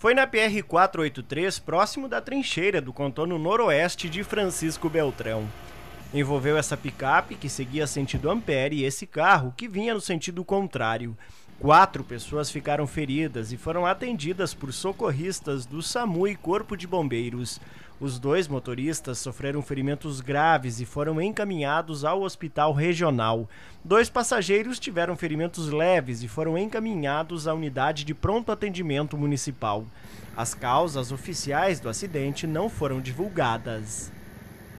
foi na PR-483, próximo da trincheira do contorno noroeste de Francisco Beltrão envolveu essa picape que seguia sentido ampere e esse carro que vinha no sentido contrário. Quatro pessoas ficaram feridas e foram atendidas por socorristas do SAMU e Corpo de Bombeiros. Os dois motoristas sofreram ferimentos graves e foram encaminhados ao hospital regional. Dois passageiros tiveram ferimentos leves e foram encaminhados à unidade de pronto atendimento municipal. As causas oficiais do acidente não foram divulgadas.